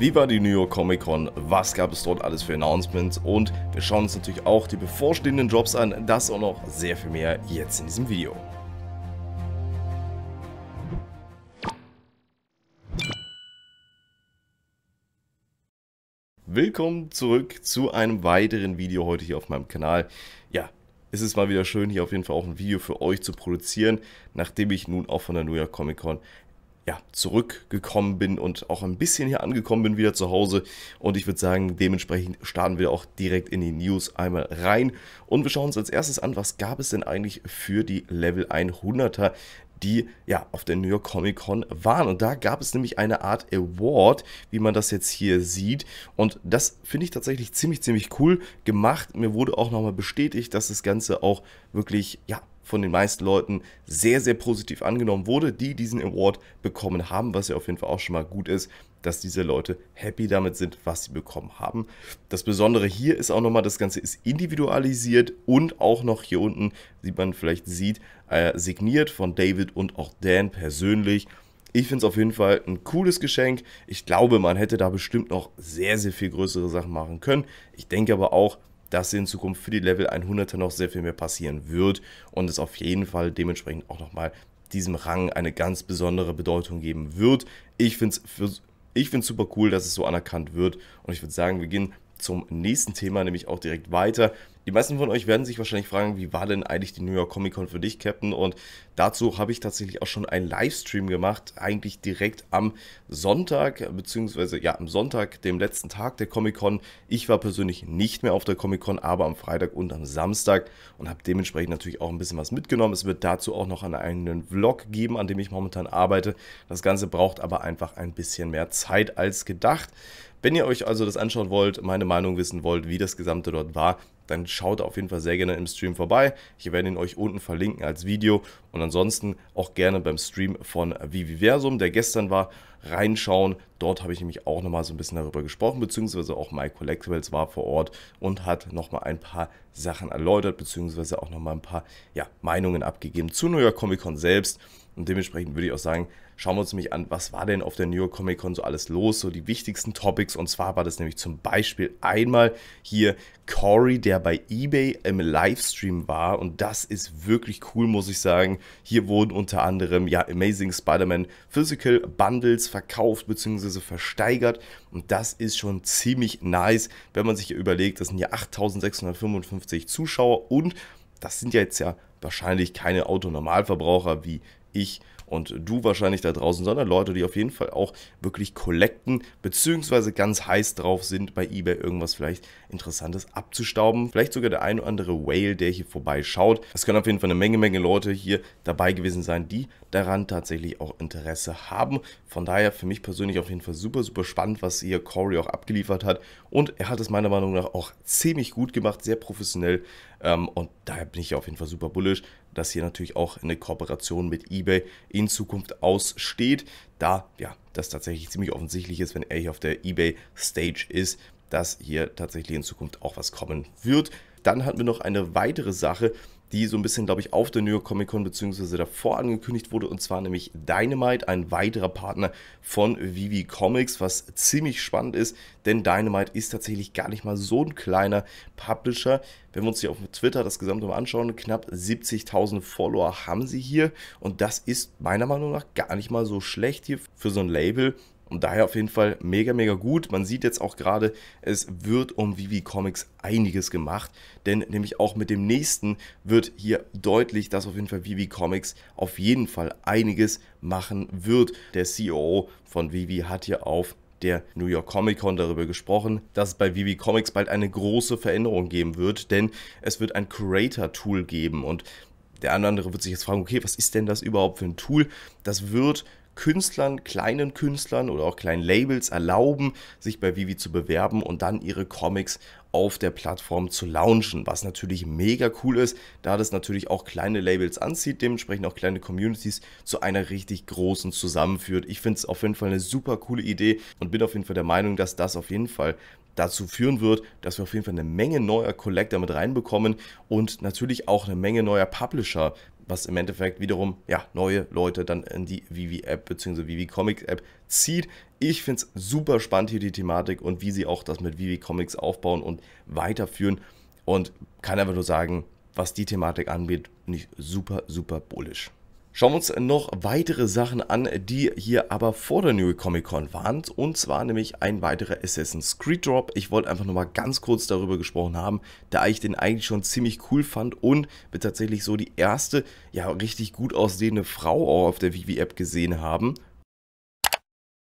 Wie war die New York Comic Con? Was gab es dort alles für Announcements? Und wir schauen uns natürlich auch die bevorstehenden Jobs an, das und noch sehr viel mehr jetzt in diesem Video. Willkommen zurück zu einem weiteren Video heute hier auf meinem Kanal. Ja, es ist mal wieder schön, hier auf jeden Fall auch ein Video für euch zu produzieren, nachdem ich nun auch von der New York Comic Con ja, zurückgekommen bin und auch ein bisschen hier angekommen bin, wieder zu Hause. Und ich würde sagen, dementsprechend starten wir auch direkt in die News einmal rein. Und wir schauen uns als erstes an, was gab es denn eigentlich für die Level 100er, die ja auf der New York Comic Con waren. Und da gab es nämlich eine Art Award, wie man das jetzt hier sieht. Und das finde ich tatsächlich ziemlich, ziemlich cool gemacht. Mir wurde auch nochmal bestätigt, dass das Ganze auch wirklich ja, von den meisten Leuten sehr, sehr positiv angenommen wurde, die diesen Award bekommen haben, was ja auf jeden Fall auch schon mal gut ist, dass diese Leute happy damit sind, was sie bekommen haben. Das Besondere hier ist auch nochmal, das Ganze ist individualisiert und auch noch hier unten, wie man vielleicht sieht, äh, signiert von David und auch Dan persönlich. Ich finde es auf jeden Fall ein cooles Geschenk. Ich glaube, man hätte da bestimmt noch sehr, sehr viel größere Sachen machen können. Ich denke aber auch, dass in Zukunft für die Level 100er noch sehr viel mehr passieren wird und es auf jeden Fall dementsprechend auch nochmal diesem Rang eine ganz besondere Bedeutung geben wird. Ich finde es ich find's super cool, dass es so anerkannt wird und ich würde sagen, wir gehen zum nächsten Thema, nämlich auch direkt weiter. Die meisten von euch werden sich wahrscheinlich fragen, wie war denn eigentlich die New York Comic Con für dich, Captain? Und dazu habe ich tatsächlich auch schon einen Livestream gemacht, eigentlich direkt am Sonntag, beziehungsweise ja, am Sonntag, dem letzten Tag der Comic Con. Ich war persönlich nicht mehr auf der Comic Con, aber am Freitag und am Samstag und habe dementsprechend natürlich auch ein bisschen was mitgenommen. Es wird dazu auch noch einen eigenen Vlog geben, an dem ich momentan arbeite. Das Ganze braucht aber einfach ein bisschen mehr Zeit als gedacht. Wenn ihr euch also das anschauen wollt, meine Meinung wissen wollt, wie das Gesamte dort war, dann schaut auf jeden Fall sehr gerne im Stream vorbei. Ich werde ihn euch unten verlinken als Video und ansonsten auch gerne beim Stream von Viviversum, der gestern war, reinschauen. Dort habe ich nämlich auch nochmal so ein bisschen darüber gesprochen, beziehungsweise auch Mike Collectibles war vor Ort und hat nochmal ein paar Sachen erläutert, beziehungsweise auch nochmal ein paar ja, Meinungen abgegeben zu New York Comic Con selbst und dementsprechend würde ich auch sagen, schauen wir uns nämlich an, was war denn auf der New York Comic Con so alles los, so die wichtigsten Topics. Und zwar war das nämlich zum Beispiel einmal hier Corey, der bei eBay im Livestream war. Und das ist wirklich cool, muss ich sagen. Hier wurden unter anderem ja Amazing Spider-Man Physical Bundles verkauft bzw. versteigert. Und das ist schon ziemlich nice, wenn man sich überlegt, das sind ja 8655 Zuschauer und das sind ja jetzt ja wahrscheinlich keine Autonormalverbraucher wie ich und du wahrscheinlich da draußen, sondern Leute, die auf jeden Fall auch wirklich collecten, beziehungsweise ganz heiß drauf sind, bei eBay irgendwas vielleicht Interessantes abzustauben. Vielleicht sogar der ein oder andere Whale, der hier vorbeischaut. Es können auf jeden Fall eine Menge, Menge Leute hier dabei gewesen sein, die daran tatsächlich auch Interesse haben. Von daher für mich persönlich auf jeden Fall super, super spannend, was hier Corey auch abgeliefert hat. Und er hat es meiner Meinung nach auch ziemlich gut gemacht, sehr professionell. Ähm, und daher bin ich auf jeden Fall super bullisch dass hier natürlich auch eine Kooperation mit eBay in Zukunft aussteht, da ja das tatsächlich ziemlich offensichtlich ist, wenn er hier auf der eBay Stage ist, dass hier tatsächlich in Zukunft auch was kommen wird. Dann hatten wir noch eine weitere Sache, die so ein bisschen, glaube ich, auf der New York Comic Con bzw. davor angekündigt wurde. Und zwar nämlich Dynamite, ein weiterer Partner von Vivi Comics, was ziemlich spannend ist, denn Dynamite ist tatsächlich gar nicht mal so ein kleiner Publisher. Wenn wir uns hier auf Twitter das Gesamte mal anschauen, knapp 70.000 Follower haben sie hier. Und das ist meiner Meinung nach gar nicht mal so schlecht hier für so ein Label und daher auf jeden Fall mega, mega gut. Man sieht jetzt auch gerade, es wird um Vivi Comics einiges gemacht, denn nämlich auch mit dem nächsten wird hier deutlich, dass auf jeden Fall Vivi Comics auf jeden Fall einiges machen wird. Der CEO von Vivi hat hier auf der New York Comic Con darüber gesprochen, dass es bei Vivi Comics bald eine große Veränderung geben wird, denn es wird ein Creator-Tool geben und der andere wird sich jetzt fragen, okay, was ist denn das überhaupt für ein Tool? Das wird Künstlern, kleinen Künstlern oder auch kleinen Labels erlauben, sich bei Vivi zu bewerben und dann ihre Comics auf der Plattform zu launchen, was natürlich mega cool ist, da das natürlich auch kleine Labels anzieht, dementsprechend auch kleine Communities zu einer richtig großen zusammenführt. Ich finde es auf jeden Fall eine super coole Idee und bin auf jeden Fall der Meinung, dass das auf jeden Fall dazu führen wird, dass wir auf jeden Fall eine Menge neuer Collector mit reinbekommen und natürlich auch eine Menge neuer Publisher was im Endeffekt wiederum ja, neue Leute dann in die Vivi-App bzw. Vivi-Comics-App zieht. Ich finde es super spannend hier die Thematik und wie sie auch das mit Vivi-Comics aufbauen und weiterführen und kann einfach nur sagen, was die Thematik angeht, bin ich super, super bullisch. Schauen wir uns noch weitere Sachen an, die hier aber vor der New Comic Con waren. Und zwar nämlich ein weiterer Assassin's Creed Drop. Ich wollte einfach nochmal ganz kurz darüber gesprochen haben, da ich den eigentlich schon ziemlich cool fand und wir tatsächlich so die erste, ja, richtig gut aussehende Frau auch auf der Vivi-App gesehen haben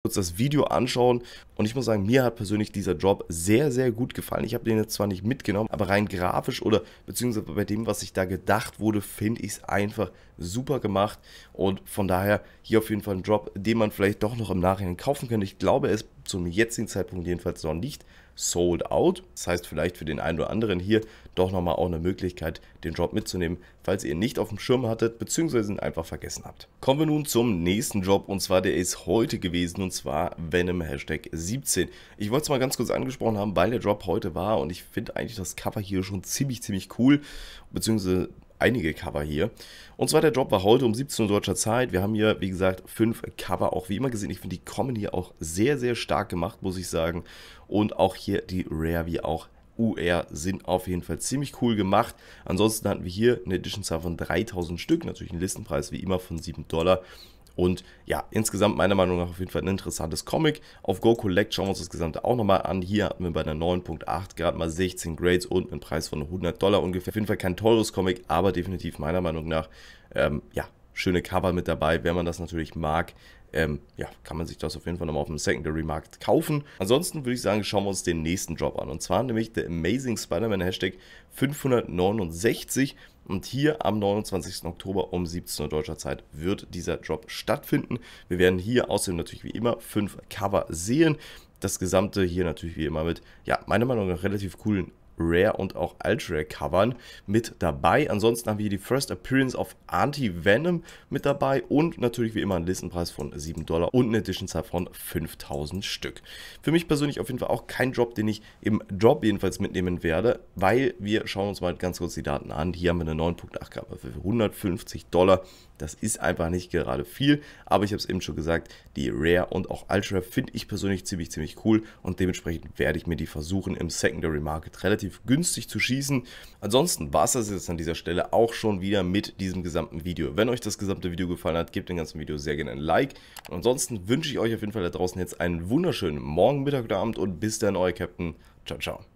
kurz das Video anschauen. Und ich muss sagen, mir hat persönlich dieser Job sehr, sehr gut gefallen. Ich habe den jetzt zwar nicht mitgenommen, aber rein grafisch oder beziehungsweise bei dem, was ich da gedacht wurde, finde ich es einfach super gemacht. Und von daher hier auf jeden Fall ein Job, den man vielleicht doch noch im Nachhinein kaufen könnte. Ich glaube, er ist zum jetzigen Zeitpunkt jedenfalls noch nicht sold out. Das heißt vielleicht für den einen oder anderen hier doch nochmal auch eine Möglichkeit, den Job mitzunehmen, falls ihr ihn nicht auf dem Schirm hattet beziehungsweise ihn einfach vergessen habt. Kommen wir nun zum nächsten Job und zwar der ist heute gewesen und zwar Venom Hashtag 17. Ich wollte es mal ganz kurz angesprochen haben, weil der Job heute war und ich finde eigentlich das Cover hier schon ziemlich, ziemlich cool, beziehungsweise einige Cover hier. Und zwar der Drop war heute um 17 Uhr deutscher Zeit. Wir haben hier, wie gesagt, fünf Cover auch wie immer gesehen. Ich finde die kommen hier auch sehr, sehr stark gemacht, muss ich sagen. Und auch hier die Rare wie auch UR sind auf jeden Fall ziemlich cool gemacht. Ansonsten hatten wir hier eine Edition von 3000 Stück, natürlich einen Listenpreis wie immer von 7 Dollar. Und ja, insgesamt meiner Meinung nach auf jeden Fall ein interessantes Comic. Auf Go Collect schauen wir uns das Gesamte auch nochmal an. Hier hatten wir bei einer 9.8 gerade mal 16 Grades und einen Preis von 100 Dollar ungefähr. Auf jeden Fall kein teures Comic, aber definitiv meiner Meinung nach, ähm, ja, schöne Cover mit dabei, wenn man das natürlich mag ähm, ja, kann man sich das auf jeden Fall nochmal auf dem Secondary-Markt kaufen. Ansonsten würde ich sagen, schauen wir uns den nächsten Drop an. Und zwar nämlich der Amazing Spider-Man Hashtag 569. Und hier am 29. Oktober um 17 Uhr deutscher Zeit wird dieser Drop stattfinden. Wir werden hier außerdem natürlich wie immer fünf Cover sehen das Gesamte hier natürlich wie immer mit, ja, meiner Meinung nach relativ coolen Rare und auch Ultra Rare Covern mit dabei. Ansonsten haben wir hier die First Appearance of Anti-Venom mit dabei und natürlich wie immer einen Listenpreis von 7 Dollar und eine Edition-Zahl von 5000 Stück. Für mich persönlich auf jeden Fall auch kein Drop, den ich im Drop jedenfalls mitnehmen werde, weil wir schauen uns mal ganz kurz die Daten an. Hier haben wir eine 9.8 Kappe für 150 Dollar. Das ist einfach nicht gerade viel, aber ich habe es eben schon gesagt, die Rare und auch Ultra finde ich persönlich ziemlich, ziemlich cool und dementsprechend werde ich mir die versuchen im Secondary Market relativ relativ günstig zu schießen. Ansonsten war es das jetzt an dieser Stelle auch schon wieder mit diesem gesamten Video. Wenn euch das gesamte Video gefallen hat, gebt dem ganzen Video sehr gerne ein Like. Und ansonsten wünsche ich euch auf jeden Fall da draußen jetzt einen wunderschönen Morgen, Mittag oder Abend und bis dann, euer Captain. Ciao, ciao.